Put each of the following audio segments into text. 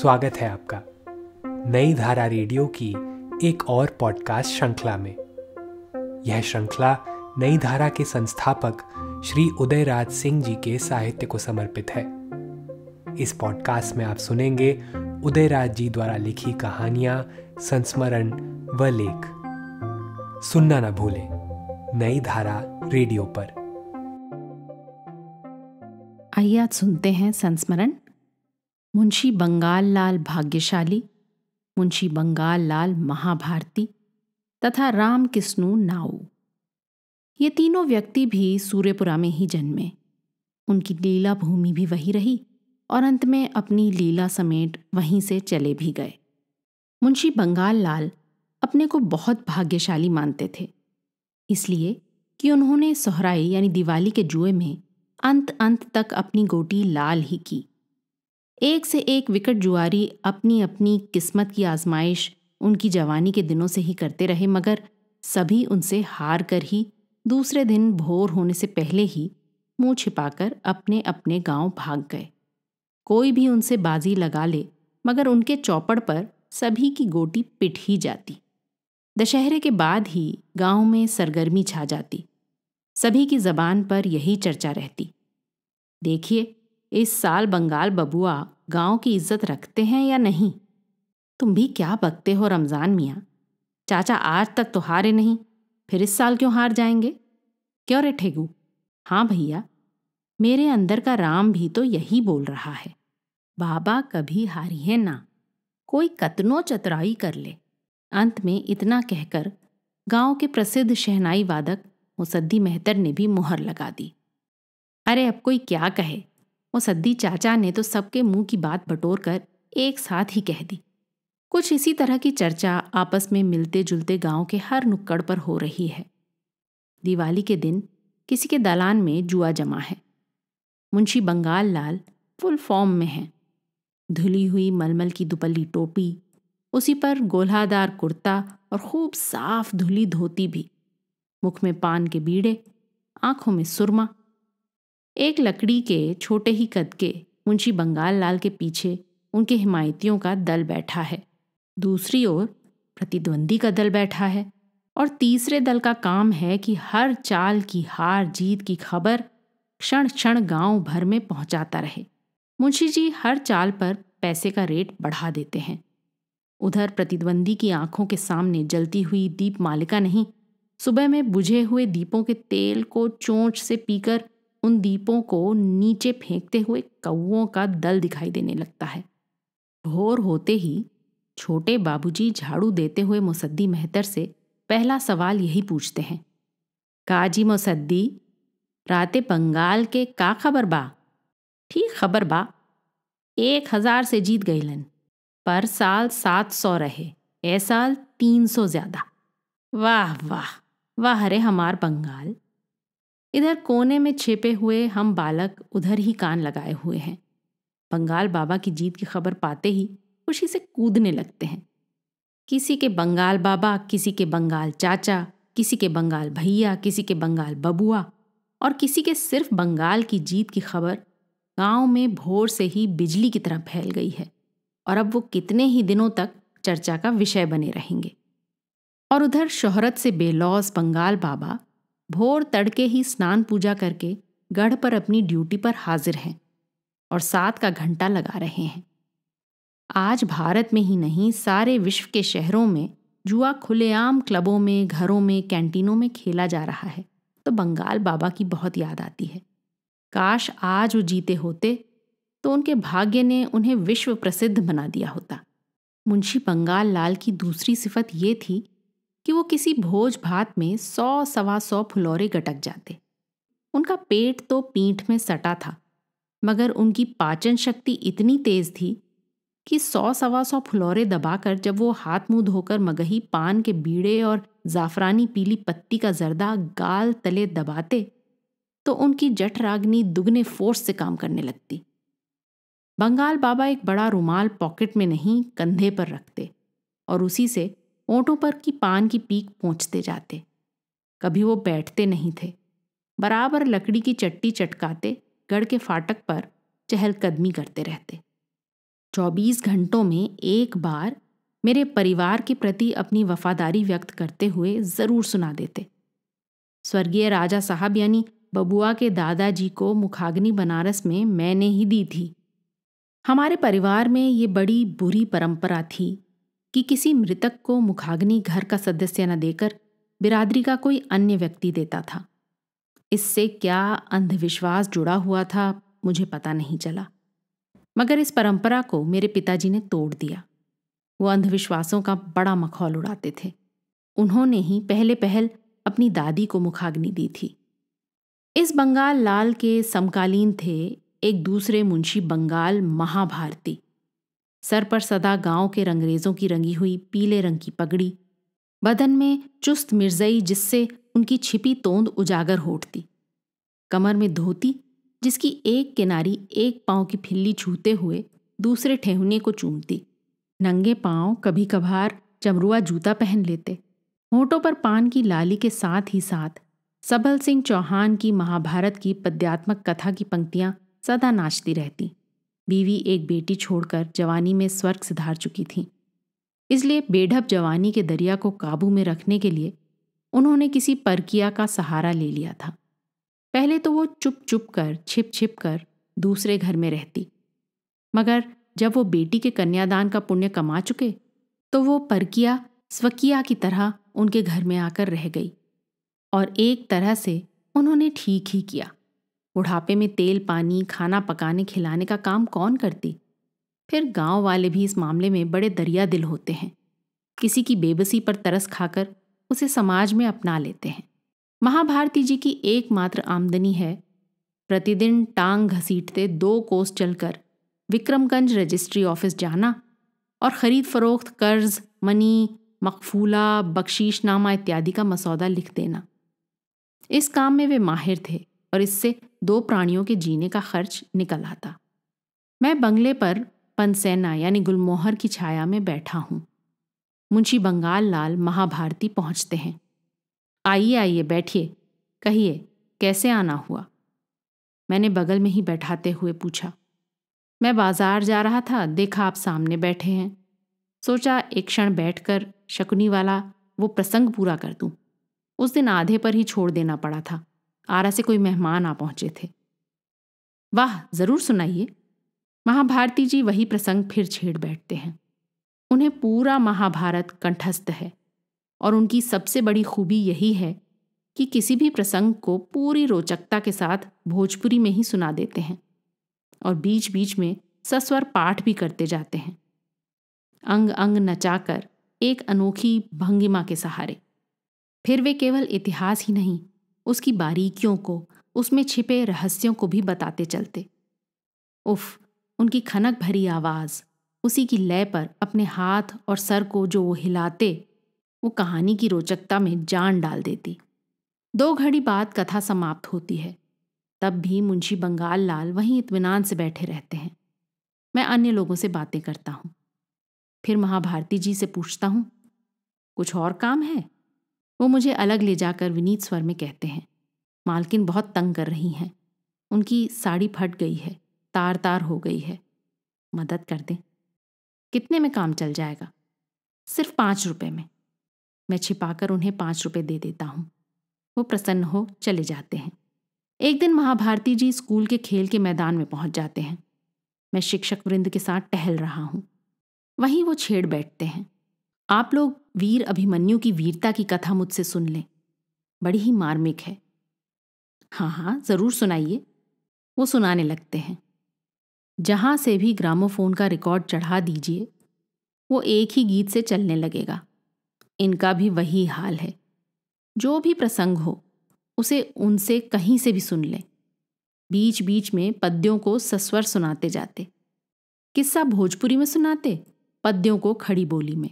स्वागत है आपका नई धारा रेडियो की एक और पॉडकास्ट श्रृंखला में यह श्रृंखला नई धारा के संस्थापक श्री उदयराज सिंह जी के साहित्य को समर्पित है इस पॉडकास्ट में आप सुनेंगे उदयराज जी द्वारा लिखी कहानियां संस्मरण व लेख सुनना ना भूलें नई धारा रेडियो पर आइए आज सुनते हैं संस्मरण मुंशी बंगाल लाल भाग्यशाली मुंशी बंगाल लाल महाभारती तथा राम किस्नु नाऊ ये तीनों व्यक्ति भी सूर्यपुरा में ही जन्मे उनकी लीला भूमि भी वही रही और अंत में अपनी लीला समेट वहीं से चले भी गए मुंशी बंगाल लाल अपने को बहुत भाग्यशाली मानते थे इसलिए कि उन्होंने सोहराई यानी दिवाली के जुए में अंत अंत तक अपनी गोटी लाल ही की एक से एक विकट जुआरी अपनी अपनी किस्मत की आजमाइश उनकी जवानी के दिनों से ही करते रहे मगर सभी उनसे हार कर ही दूसरे दिन भोर होने से पहले ही मुंह छिपाकर अपने अपने गांव भाग गए कोई भी उनसे बाजी लगा ले मगर उनके चौपड़ पर सभी की गोटी पिट ही जाती दशहरे के बाद ही गांव में सरगर्मी छा जाती सभी की जबान पर यही चर्चा रहती देखिए इस साल बंगाल बबुआ गांव की इज्जत रखते हैं या नहीं तुम भी क्या बकते हो रमज़ान मियाँ चाचा आज तक तो हारे नहीं फिर इस साल क्यों हार जाएंगे क्यों रे ठेगू हाँ भैया मेरे अंदर का राम भी तो यही बोल रहा है बाबा कभी हारी है ना कोई कतनों चतराई कर ले अंत में इतना कहकर गांव के प्रसिद्ध शहनाई वादक मुसद्दी मेहतर ने भी मुहर लगा दी अरे अब कोई क्या कहे वो सद्दी चाचा ने तो सबके मुंह की बात बटोर कर एक साथ ही कह दी कुछ इसी तरह की चर्चा आपस में मिलते जुलते गांव के हर नुक्कड़ पर हो रही है दिवाली के दिन किसी के दलान में जुआ जमा है मुंशी बंगाल लाल फुल फॉर्म में है धुली हुई मलमल की दुपली टोपी उसी पर गोल्हादार कुर्ता और खूब साफ धुली धोती भी मुख में पान के बीड़े आंखों में सुरमा एक लकड़ी के छोटे ही कद के मुंशी बंगाल लाल के पीछे उनके हिमायतियों का दल बैठा है दूसरी ओर प्रतिद्वंदी का दल बैठा है और तीसरे दल का काम है कि हर चाल की हार जीत की खबर क्षण क्षण गांव भर में पहुंचाता रहे मुंशी जी हर चाल पर पैसे का रेट बढ़ा देते हैं उधर प्रतिद्वंदी की आंखों के सामने जलती हुई दीप मालिका नहीं सुबह में बुझे हुए दीपों के तेल को चोंच से पीकर उन दीपों को नीचे फेंकते हुए कौओं का दल दिखाई देने लगता है भोर होते ही छोटे बाबूजी झाड़ू देते हुए मुसद्दी मेहतर से पहला सवाल यही पूछते हैं काजी मुसद्दी रात बंगाल के का खबर बा ठीक खबर बा एक हज़ार से जीत गई लन पर साल सात सौ रहे ए साल तीन सौ ज़्यादा वाह वाह वाह अरे हमार बंगाल इधर कोने में छिपे हुए हम बालक उधर ही कान लगाए हुए हैं बंगाल बाबा की जीत की खबर पाते ही खुशी से कूदने लगते हैं किसी के बंगाल बाबा किसी के बंगाल चाचा किसी के बंगाल भैया किसी के बंगाल बबुआ और किसी के सिर्फ बंगाल की जीत की खबर गांव में भोर से ही बिजली की तरह फैल गई है और अब वो कितने ही दिनों तक चर्चा का विषय बने रहेंगे और उधर शोहरत से बेलौस बंगाल बाबा भोर तड़के ही स्नान पूजा करके गढ़ पर अपनी ड्यूटी पर हाजिर हैं और सात का घंटा लगा रहे हैं आज भारत में ही नहीं सारे विश्व के शहरों में जुआ खुलेआम क्लबों में घरों में कैंटीनों में खेला जा रहा है तो बंगाल बाबा की बहुत याद आती है काश आज वो जीते होते तो उनके भाग्य ने उन्हें विश्व प्रसिद्ध बना दिया होता मुंशी बंगाल लाल की दूसरी सिफत ये थी कि वो किसी भोज भात में सौ सवा सौ फुलौरे गटक जाते उनका पेट तो पीठ में सटा था मगर उनकी पाचन शक्ति इतनी तेज थी कि सौ सवा सौ फुलौरे दबाकर जब वो हाथ मुंह धोकर मगही पान के बीड़े और जाफरानी पीली पत्ती का जर्दा गाल तले दबाते तो उनकी जठराग्नि दुगने फोर्स से काम करने लगती बंगाल बाबा एक बड़ा रुमाल पॉकेट में नहीं कंधे पर रखते और उसी से ओंटों पर की पान की पीक पहुँचते जाते कभी वो बैठते नहीं थे बराबर लकड़ी की चट्टी चटकाते गढ़ के फाटक पर चहलकदमी करते रहते चौबीस घंटों में एक बार मेरे परिवार के प्रति अपनी वफादारी व्यक्त करते हुए ज़रूर सुना देते स्वर्गीय राजा साहब यानी बबुआ के दादाजी को मुखाग्नि बनारस में मैंने ही दी थी हमारे परिवार में ये बड़ी बुरी परंपरा थी कि किसी मृतक को मुखाग्नि घर का सदस्य न देकर बिरादरी का कोई अन्य व्यक्ति देता था इससे क्या अंधविश्वास जुड़ा हुआ था मुझे पता नहीं चला मगर इस परंपरा को मेरे पिताजी ने तोड़ दिया वो अंधविश्वासों का बड़ा मखौल उड़ाते थे उन्होंने ही पहले पहल अपनी दादी को मुखाग्नि दी थी इस बंगाल लाल के समकालीन थे एक दूसरे मुंशी बंगाल महाभारती सर पर सदा गांव के रंगरेजों की रंगी हुई पीले रंग की पगड़ी बदन में चुस्त मिर्जई जिससे उनकी छिपी तोंद उजागर होटती कमर में धोती जिसकी एक किनारी एक पांव की फिल्ली छूते हुए दूसरे ठेहुने को चूमती नंगे पांव कभी कभार चमरुआ जूता पहन लेते होठों पर पान की लाली के साथ ही साथ सबल सिंह चौहान की महाभारत की पद्यात्मक कथा की पंक्तियाँ सदा नाचती रहती बीवी एक बेटी छोड़कर जवानी में स्वर्ग सुधार चुकी थीं इसलिए बेढब जवानी के दरिया को काबू में रखने के लिए उन्होंने किसी परकिया का सहारा ले लिया था पहले तो वो चुप चुप कर छिप छिप कर दूसरे घर में रहती मगर जब वो बेटी के कन्यादान का पुण्य कमा चुके तो वो परकिया स्वकिया की तरह उनके घर में आकर रह गई और एक तरह से उन्होंने ठीक ही किया बुढ़ापे में तेल पानी खाना पकाने खिलाने का काम कौन करती फिर गांव वाले भी इस मामले में बड़े दरिया दिल होते हैं किसी की बेबसी पर तरस खाकर उसे समाज में अपना लेते हैं महाभारती जी की एकमात्र आमदनी है प्रतिदिन टांग घसीटते दो कोस चलकर विक्रमगंज रजिस्ट्री ऑफिस जाना और ख़रीद फरोख्त कर्ज मनी मकफूला बख्शीशनामा इत्यादि का मसौदा लिख देना इस काम में वे माहिर थे और इससे दो प्राणियों के जीने का खर्च निकल आता मैं बंगले पर पनसेना यानी गुलमोहर की छाया में बैठा हूँ मुंशी बंगाल लाल महाभारती पहुँचते हैं आइए आइए बैठिए कहिए कैसे आना हुआ मैंने बगल में ही बैठाते हुए पूछा मैं बाजार जा रहा था देखा आप सामने बैठे हैं सोचा एक क्षण बैठकर शकुनी वाला वो प्रसंग पूरा कर दूं उस दिन आधे पर ही छोड़ देना पड़ा था आरा से कोई मेहमान आ पहुंचे थे वाह जरूर सुनाइए महाभारती जी वही प्रसंग फिर छेड़ बैठते हैं उन्हें पूरा महाभारत कंठस्थ है और उनकी सबसे बड़ी खूबी यही है कि किसी भी प्रसंग को पूरी रोचकता के साथ भोजपुरी में ही सुना देते हैं और बीच बीच में सस्वर पाठ भी करते जाते हैं अंग अंग नचाकर एक अनोखी भंगिमा के सहारे फिर वे केवल इतिहास ही नहीं उसकी बारीकियों को उसमें छिपे रहस्यों को भी बताते चलते उफ उनकी खनक भरी आवाज़ उसी की लय पर अपने हाथ और सर को जो वो हिलाते वो कहानी की रोचकता में जान डाल देती दो घड़ी बाद कथा समाप्त होती है तब भी मुंशी बंगाल लाल वहीं इतमान से बैठे रहते हैं मैं अन्य लोगों से बातें करता हूँ फिर महाभारती जी से पूछता हूँ कुछ और काम है वो मुझे अलग ले जाकर विनीत स्वर में कहते हैं मालकिन बहुत तंग कर रही हैं उनकी साड़ी फट गई है तार तार हो गई है मदद कर दें कितने में काम चल जाएगा सिर्फ पाँच रुपये में मैं छिपाकर उन्हें पाँच रुपये दे देता हूँ वो प्रसन्न हो चले जाते हैं एक दिन महाभारती जी स्कूल के खेल के मैदान में पहुँच जाते हैं मैं शिक्षक वृंद के साथ टहल रहा हूँ वहीं वो छेड़ बैठते हैं आप लोग वीर अभिमन्यु की वीरता की कथा मुझसे सुन लें बड़ी ही मार्मिक है हाँ हाँ ज़रूर सुनाइए वो सुनाने लगते हैं जहाँ से भी ग्रामोफोन का रिकॉर्ड चढ़ा दीजिए वो एक ही गीत से चलने लगेगा इनका भी वही हाल है जो भी प्रसंग हो उसे उनसे कहीं से भी सुन लें बीच बीच में पद्यों को सस्वर सुनाते जाते किस्सा भोजपुरी में सुनाते पद्यों को खड़ी बोली में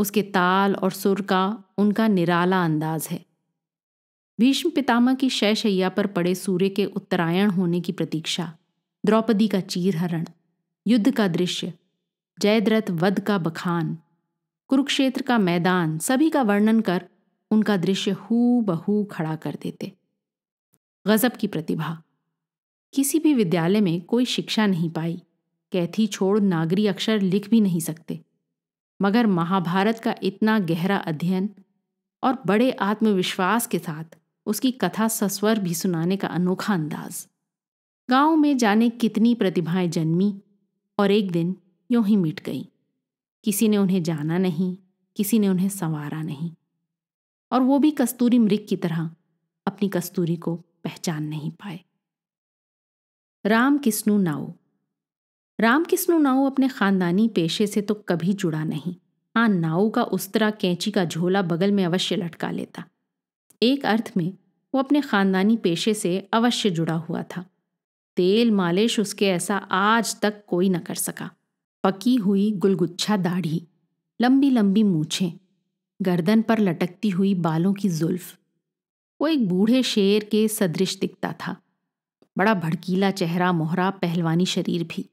उसके ताल और सुर का उनका निराला अंदाज है भीष्म पितामह की शैशैया पर पड़े सूर्य के उत्तरायण होने की प्रतीक्षा द्रौपदी का चीरहरण युद्ध का दृश्य जयद्रथ वध का बखान कुरुक्षेत्र का मैदान सभी का वर्णन कर उनका दृश्य हु बहू खड़ा कर देते गजब की प्रतिभा किसी भी विद्यालय में कोई शिक्षा नहीं पाई कैथी छोड़ नागरी अक्षर लिख भी नहीं सकते मगर महाभारत का इतना गहरा अध्ययन और बड़े आत्मविश्वास के साथ उसकी कथा सस्वर भी सुनाने का अनोखा अंदाज गांव में जाने कितनी प्रतिभाएं जन्मी और एक दिन यूं ही मिट गई किसी ने उन्हें जाना नहीं किसी ने उन्हें संवारा नहीं और वो भी कस्तूरी मृग की तरह अपनी कस्तूरी को पहचान नहीं पाए राम किस्नु नाऊ किस्नु नाऊ अपने खानदानी पेशे से तो कभी जुड़ा नहीं हाँ नाऊ का उस तरह कैंची का झोला बगल में अवश्य लटका लेता एक अर्थ में वो अपने खानदानी पेशे से अवश्य जुड़ा हुआ था तेल मालिश उसके ऐसा आज तक कोई न कर सका पकी हुई गुलगुच्छा दाढ़ी लंबी लंबी मूछें गर्दन पर लटकती हुई बालों की जुल्फ वो एक बूढ़े शेर के सदृश दिखता था बड़ा भड़कीला चेहरा मोहरा पहलवानी शरीर भी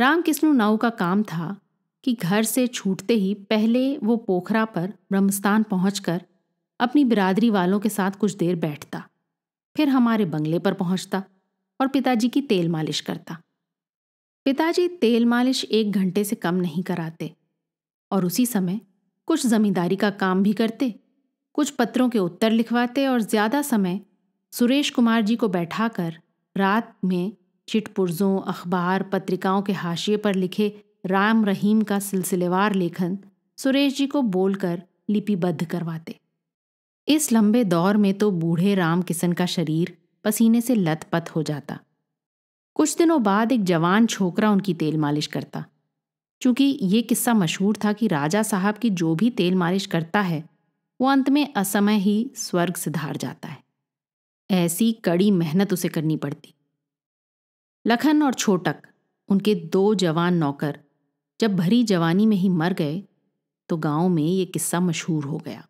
रामकिस्नु नाऊ का काम था कि घर से छूटते ही पहले वो पोखरा पर ब्रह्मस्थान पहुंचकर अपनी बिरादरी वालों के साथ कुछ देर बैठता फिर हमारे बंगले पर पहुंचता और पिताजी की तेल मालिश करता पिताजी तेल मालिश एक घंटे से कम नहीं कराते और उसी समय कुछ जमींदारी का काम भी करते कुछ पत्रों के उत्तर लिखवाते और ज़्यादा समय सुरेश कुमार जी को बैठाकर रात में चिटपुर्जों अखबार पत्रिकाओं के हाशिए पर लिखे राम रहीम का सिलसिलेवार लेखन सुरेश जी को बोलकर लिपिबद्ध करवाते इस लंबे दौर में तो बूढ़े राम किशन का शरीर पसीने से लथपथ हो जाता कुछ दिनों बाद एक जवान छोकरा उनकी तेल मालिश करता चूंकि ये किस्सा मशहूर था कि राजा साहब की जो भी तेल मालिश करता है वो अंत में असमय ही स्वर्ग सिधार जाता है ऐसी कड़ी मेहनत उसे करनी पड़ती लखन और छोटक उनके दो जवान नौकर जब भरी जवानी में ही मर गए तो गांव में ये किस्सा मशहूर हो गया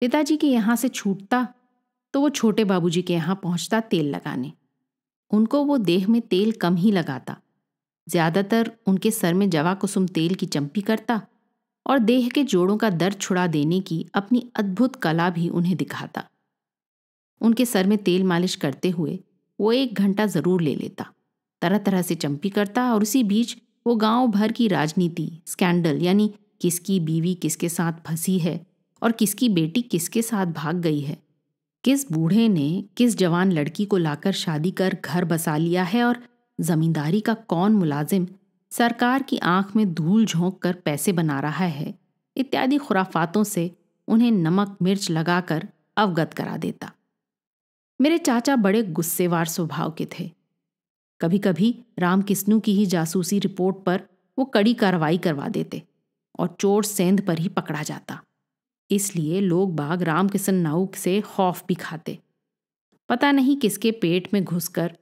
पिताजी के यहाँ से छूटता तो वो छोटे बाबूजी के यहाँ पहुँचता तेल लगाने उनको वो देह में तेल कम ही लगाता ज़्यादातर उनके सर में जवा कुसुम तेल की चम्पी करता और देह के जोड़ों का दर्द छुड़ा देने की अपनी अद्भुत कला भी उन्हें दिखाता उनके सर में तेल मालिश करते हुए वो एक घंटा ज़रूर ले लेता तरह तरह से चंपी करता और उसी बीच वो गांव भर की राजनीति स्कैंडल यानी किसकी बीवी किसके साथ फंसी है और किसकी बेटी किसके साथ भाग गई है किस बूढ़े ने किस जवान लड़की को लाकर शादी कर घर बसा लिया है और जमींदारी का कौन मुलाजिम सरकार की आंख में धूल झोंक कर पैसे बना रहा है इत्यादि खुराफातों से उन्हें नमक मिर्च लगाकर अवगत करा देता मेरे चाचा बड़े गुस्सेवार स्वभाव के थे कभी कभी राम किस्नू की ही जासूसी रिपोर्ट पर वो कड़ी कार्रवाई करवा देते और चोर सेंध पर ही पकड़ा जाता इसलिए लोग बाग रामकिशन नाउक से खौफ भी खाते पता नहीं किसके पेट में घुसकर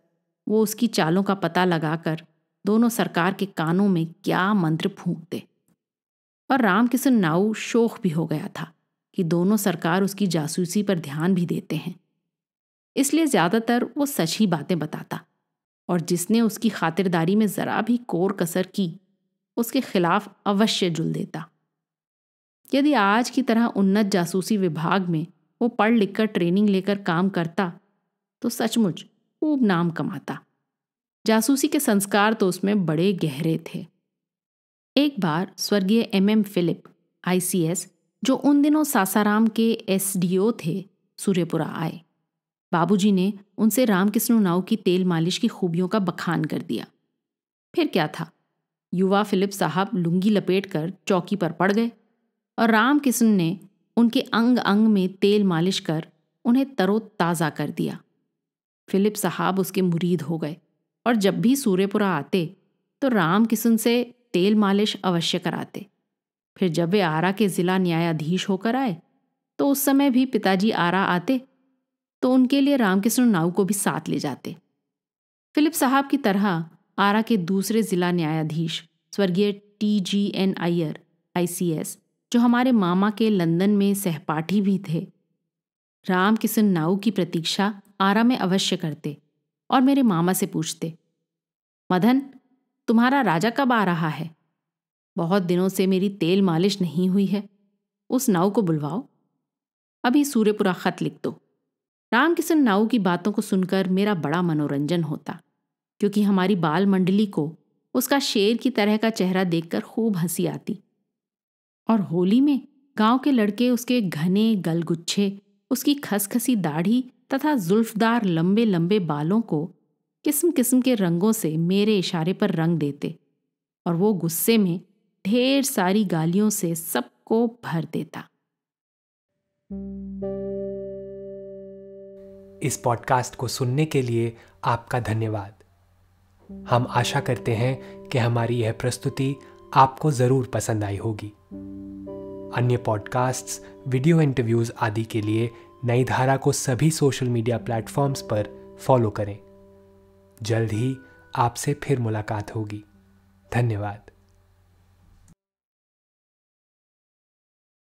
वो उसकी चालों का पता लगाकर दोनों सरकार के कानों में क्या मंत्र फूंकते और रामकिशन नाऊ शोख भी हो गया था कि दोनों सरकार उसकी जासूसी पर ध्यान भी देते हैं इसलिए ज़्यादातर वो सच ही बातें बताता और जिसने उसकी खातिरदारी में ज़रा भी कोर कसर की उसके खिलाफ अवश्य जुल देता यदि आज की तरह उन्नत जासूसी विभाग में वो पढ़ लिख कर ट्रेनिंग लेकर काम करता तो सचमुच खूब नाम कमाता जासूसी के संस्कार तो उसमें बड़े गहरे थे एक बार स्वर्गीय एम एम फिलिप आई जो उन दिनों सासाराम के एसडीओ थे सूर्यपुरा आए बाबूजी ने उनसे रामकृष्ण नाव की तेल मालिश की खूबियों का बखान कर दिया फिर क्या था युवा फिलिप साहब लुंगी लपेट कर चौकी पर पड़ गए और रामकृष्ण ने उनके अंग अंग में तेल मालिश कर उन्हें तरोताज़ा कर दिया फिलिप साहब उसके मुरीद हो गए और जब भी सूर्यपुरा आते तो रामकिशन से तेल मालिश अवश्य कराते फिर जब वे आरा के ज़िला न्यायाधीश होकर आए तो उस समय भी पिताजी आरा आते तो उनके लिए रामकृष्ण नाऊ को भी साथ ले जाते फिलिप साहब की तरह आरा के दूसरे जिला न्यायाधीश स्वर्गीय टी जी एन आयर आई जो हमारे मामा के लंदन में सहपाठी भी थे राम किशन नाऊ की प्रतीक्षा आरा में अवश्य करते और मेरे मामा से पूछते मदन तुम्हारा राजा कब आ रहा है बहुत दिनों से मेरी तेल मालिश नहीं हुई है उस नाव को बुलवाओ अभी सूर्यपुरा खत लिख दो रामकिशन नाऊ की बातों को सुनकर मेरा बड़ा मनोरंजन होता क्योंकि हमारी बाल मंडली को उसका शेर की तरह का चेहरा देखकर खूब हंसी आती और होली में गांव के लड़के उसके घने गलगुच्छे उसकी खसखसी दाढ़ी तथा जुल्फदार लंबे लंबे बालों को किस्म किस्म के रंगों से मेरे इशारे पर रंग देते और वो गुस्से में ढेर सारी गालियों से सबको भर देता इस पॉडकास्ट को सुनने के लिए आपका धन्यवाद हम आशा करते हैं कि हमारी यह प्रस्तुति आपको ज़रूर पसंद आई होगी अन्य पॉडकास्ट्स, वीडियो इंटरव्यूज़ आदि के लिए नई धारा को सभी सोशल मीडिया प्लेटफॉर्म्स पर फॉलो करें जल्द ही आपसे फिर मुलाकात होगी धन्यवाद